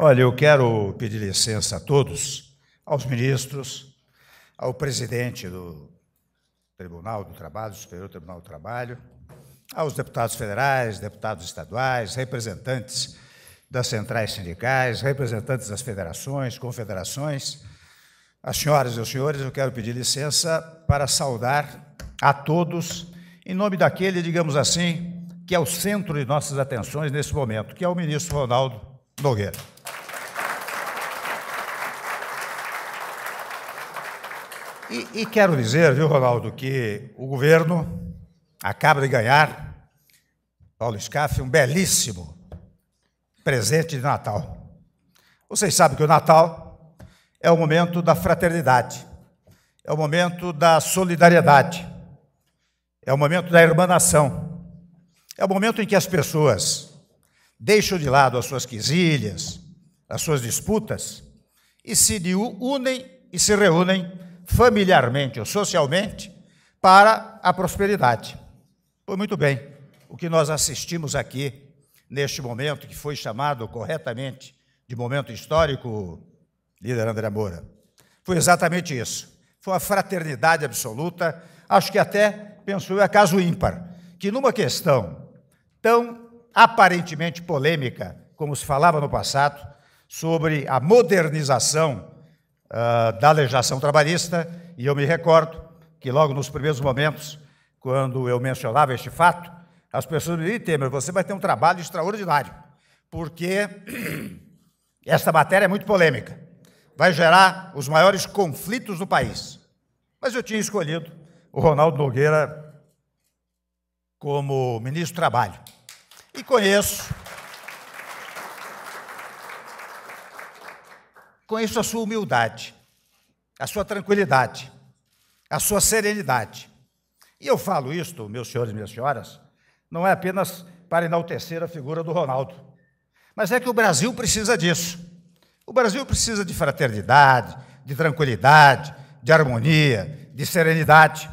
Olha, eu quero pedir licença a todos, aos ministros, ao presidente do Tribunal do Trabalho, do Superior Tribunal do Trabalho, aos deputados federais, deputados estaduais, representantes das centrais sindicais, representantes das federações, confederações. As senhoras e os senhores, eu quero pedir licença para saudar a todos, em nome daquele, digamos assim, que é o centro de nossas atenções nesse momento, que é o ministro Ronaldo Nogueira. E, e quero dizer, viu, Ronaldo, que o governo acaba de ganhar, Paulo Scaff, um belíssimo presente de Natal. Vocês sabem que o Natal é o momento da fraternidade, é o momento da solidariedade, é o momento da irmanação, é o momento em que as pessoas deixam de lado as suas quisilhas, as suas disputas e se unem e se reúnem familiarmente ou socialmente para a prosperidade. Foi muito bem o que nós assistimos aqui neste momento que foi chamado corretamente de momento histórico, líder André Moura. Foi exatamente isso. Foi uma fraternidade absoluta, acho que até, penso eu, é caso ímpar, que numa questão tão aparentemente polêmica, como se falava no passado, sobre a modernização ah, da legislação trabalhista, e eu me recordo que logo nos primeiros momentos, quando eu mencionava este fato, as pessoas me diziam, Temer, você vai ter um trabalho extraordinário, porque esta matéria é muito polêmica, vai gerar os maiores conflitos do país. Mas eu tinha escolhido o Ronaldo Nogueira como ministro do Trabalho. E conheço Conheço a sua humildade, a sua tranquilidade, a sua serenidade. E eu falo isto, meus senhores e minhas senhoras, não é apenas para enaltecer a figura do Ronaldo, mas é que o Brasil precisa disso. O Brasil precisa de fraternidade, de tranquilidade, de harmonia, de serenidade.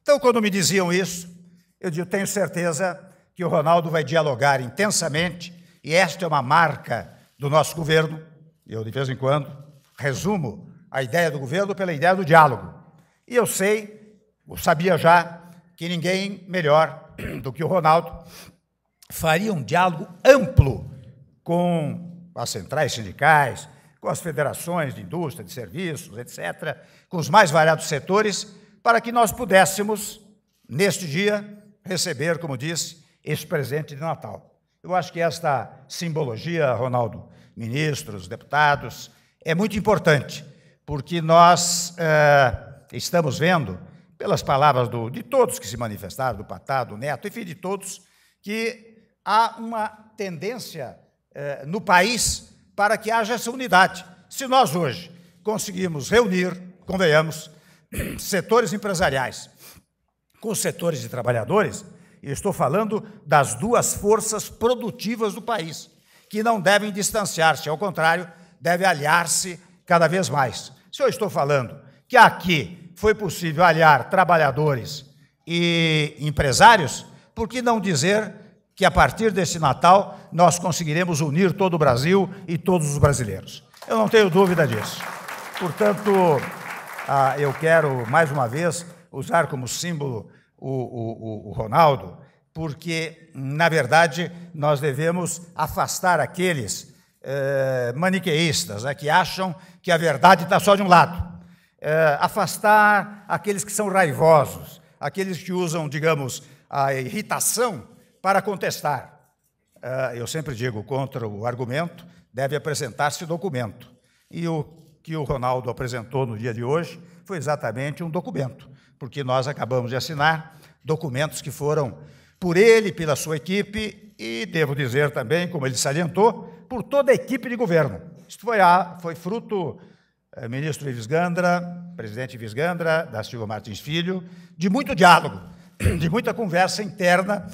Então, quando me diziam isso, eu digo, tenho certeza que o Ronaldo vai dialogar intensamente, e esta é uma marca do nosso governo, eu, de vez em quando, resumo a ideia do governo pela ideia do diálogo. E eu sei, eu sabia já, que ninguém melhor do que o Ronaldo faria um diálogo amplo com as centrais sindicais, com as federações de indústria, de serviços, etc., com os mais variados setores, para que nós pudéssemos, neste dia, receber, como disse, este presente de Natal. Eu acho que esta simbologia, Ronaldo, ministros, deputados, é muito importante, porque nós é, estamos vendo, pelas palavras do, de todos que se manifestaram, do Patá, do Neto, enfim, de todos, que há uma tendência é, no país para que haja essa unidade. Se nós hoje conseguimos reunir, convenhamos, setores empresariais com setores de trabalhadores, e estou falando das duas forças produtivas do país que não devem distanciar-se, ao contrário, devem aliar-se cada vez mais. Se eu estou falando que aqui foi possível aliar trabalhadores e empresários, por que não dizer que a partir desse Natal nós conseguiremos unir todo o Brasil e todos os brasileiros? Eu não tenho dúvida disso. Portanto, ah, eu quero mais uma vez usar como símbolo o, o, o Ronaldo porque, na verdade, nós devemos afastar aqueles eh, maniqueístas né, que acham que a verdade está só de um lado. Eh, afastar aqueles que são raivosos, aqueles que usam, digamos, a irritação para contestar. Eh, eu sempre digo: contra o argumento deve apresentar-se documento. E o que o Ronaldo apresentou no dia de hoje foi exatamente um documento, porque nós acabamos de assinar documentos que foram por ele, pela sua equipe e, devo dizer também, como ele salientou, por toda a equipe de governo. Isto foi, a, foi fruto, eh, ministro Ives Gandra, presidente Ives Gandra, da Silva Martins Filho, de muito diálogo, de muita conversa interna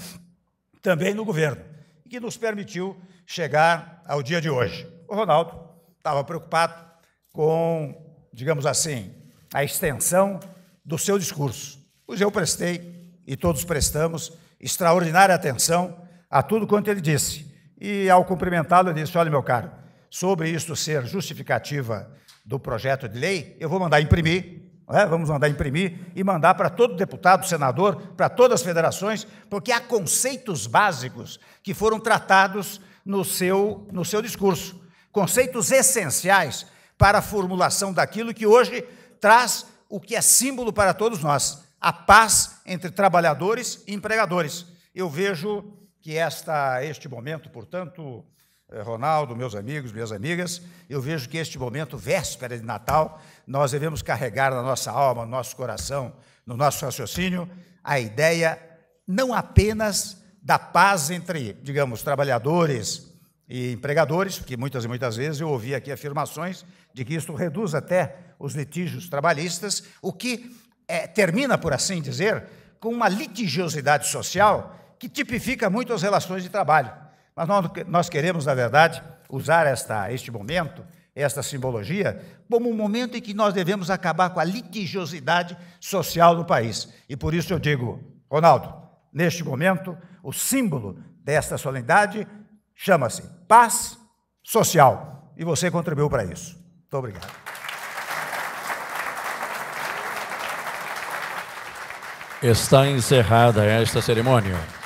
também no governo, que nos permitiu chegar ao dia de hoje. O Ronaldo estava preocupado com, digamos assim, a extensão do seu discurso, pois eu prestei e todos prestamos extraordinária atenção a tudo quanto ele disse. E, ao cumprimentá-lo, eu disse: Olha, meu caro, sobre isto ser justificativa do projeto de lei, eu vou mandar imprimir. É? Vamos mandar imprimir e mandar para todo deputado, senador, para todas as federações, porque há conceitos básicos que foram tratados no seu, no seu discurso, conceitos essenciais para a formulação daquilo que hoje traz o que é símbolo para todos nós, a paz entre trabalhadores e empregadores. Eu vejo que esta, este momento, portanto, eh, Ronaldo, meus amigos, minhas amigas, eu vejo que este momento, véspera de Natal, nós devemos carregar na nossa alma, no nosso coração, no nosso raciocínio, a ideia não apenas da paz entre, digamos, trabalhadores e empregadores, porque muitas e muitas vezes eu ouvi aqui afirmações de que isso reduz até os litígios trabalhistas, o que é, termina, por assim dizer, com uma litigiosidade social que tipifica muito as relações de trabalho. Mas nós, nós queremos, na verdade, usar esta, este momento, esta simbologia, como um momento em que nós devemos acabar com a litigiosidade social do país. E por isso eu digo, Ronaldo, neste momento, o símbolo desta solenidade chama-se paz social. E você contribuiu para isso. Muito obrigado. Está encerrada esta cerimônia.